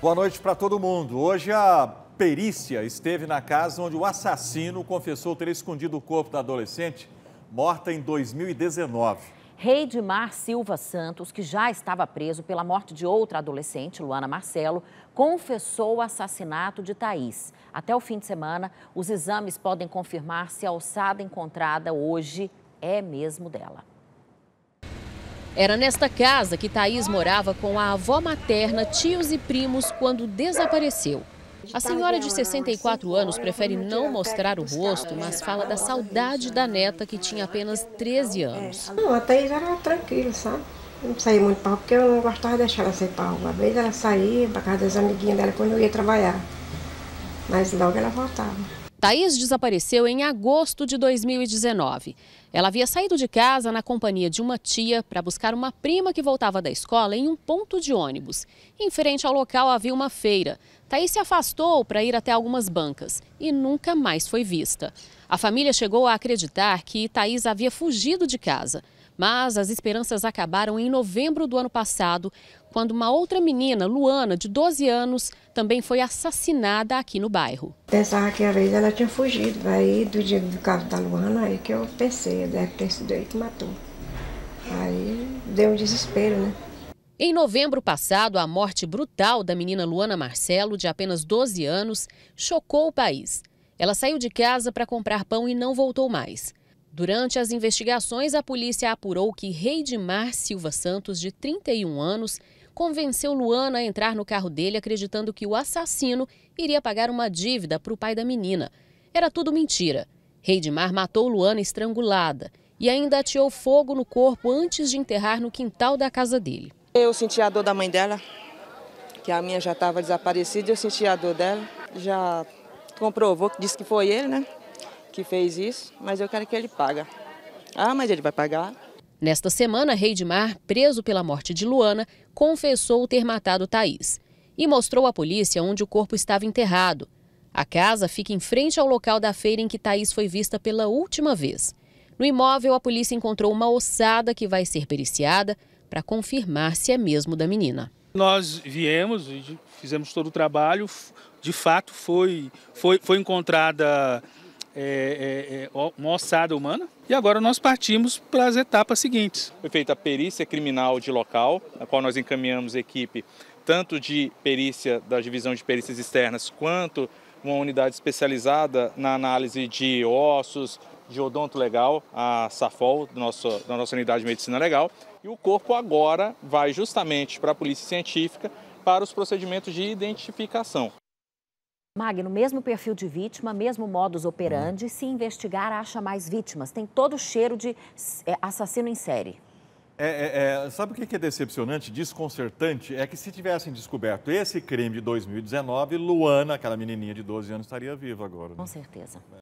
Boa noite para todo mundo. Hoje a perícia esteve na casa onde o assassino confessou ter escondido o corpo da adolescente morta em 2019. Mar Silva Santos, que já estava preso pela morte de outra adolescente, Luana Marcelo, confessou o assassinato de Thaís. Até o fim de semana, os exames podem confirmar se a alçada encontrada hoje é mesmo dela. Era nesta casa que Thaís morava com a avó materna, tios e primos quando desapareceu. A senhora de 64 anos prefere não mostrar o rosto, mas fala da saudade da neta que tinha apenas 13 anos. É. Não, a Thaís era tranquila, sabe? Não saía muito para porque eu não gostava de deixar ela sair para Uma vez ela saía para casa das amiguinhas dela quando eu ia trabalhar. Mas logo ela voltava. Thaís desapareceu em agosto de 2019. Ela havia saído de casa na companhia de uma tia para buscar uma prima que voltava da escola em um ponto de ônibus. Em frente ao local havia uma feira. Thaís se afastou para ir até algumas bancas e nunca mais foi vista. A família chegou a acreditar que Thaís havia fugido de casa, mas as esperanças acabaram em novembro do ano passado, quando uma outra menina, Luana, de 12 anos, também foi assassinada aqui no bairro. Pensava que a vez ela tinha fugido, aí do dia do carro da Luana, aí que eu pensei, deve ter sido ele que matou. Aí deu um desespero, né? Em novembro passado, a morte brutal da menina Luana Marcelo, de apenas 12 anos, chocou o país. Ela saiu de casa para comprar pão e não voltou mais. Durante as investigações, a polícia apurou que Reidmar Silva Santos, de 31 anos, convenceu Luana a entrar no carro dele acreditando que o assassino iria pagar uma dívida para o pai da menina. Era tudo mentira. Reidmar matou Luana estrangulada e ainda ateou fogo no corpo antes de enterrar no quintal da casa dele. Eu senti a dor da mãe dela, que a minha já estava desaparecida, eu senti a dor dela. Já comprovou, que disse que foi ele, né? Que fez isso, mas eu quero que ele paga. Ah, mas ele vai pagar. Nesta semana, Reidmar, preso pela morte de Luana, confessou ter matado Thaís e mostrou à polícia onde o corpo estava enterrado. A casa fica em frente ao local da feira em que Thaís foi vista pela última vez. No imóvel, a polícia encontrou uma ossada que vai ser periciada para confirmar se é mesmo da menina. Nós viemos, e fizemos todo o trabalho. De fato, foi, foi, foi encontrada é, é, é, uma ossada humana. E agora nós partimos para as etapas seguintes. Foi feita a perícia criminal de local, na qual nós encaminhamos a equipe tanto de perícia da divisão de perícias externas quanto uma unidade especializada na análise de ossos, de Odonto Legal, a SAFOL, nosso, da nossa unidade de medicina legal. E o corpo agora vai justamente para a polícia científica para os procedimentos de identificação. Magno, mesmo perfil de vítima, mesmo modus operandi, se investigar, acha mais vítimas. Tem todo o cheiro de é, assassino em série. É, é, é, sabe o que é decepcionante, desconcertante? É que se tivessem descoberto esse crime de 2019, Luana, aquela menininha de 12 anos, estaria viva agora. Né? Com certeza.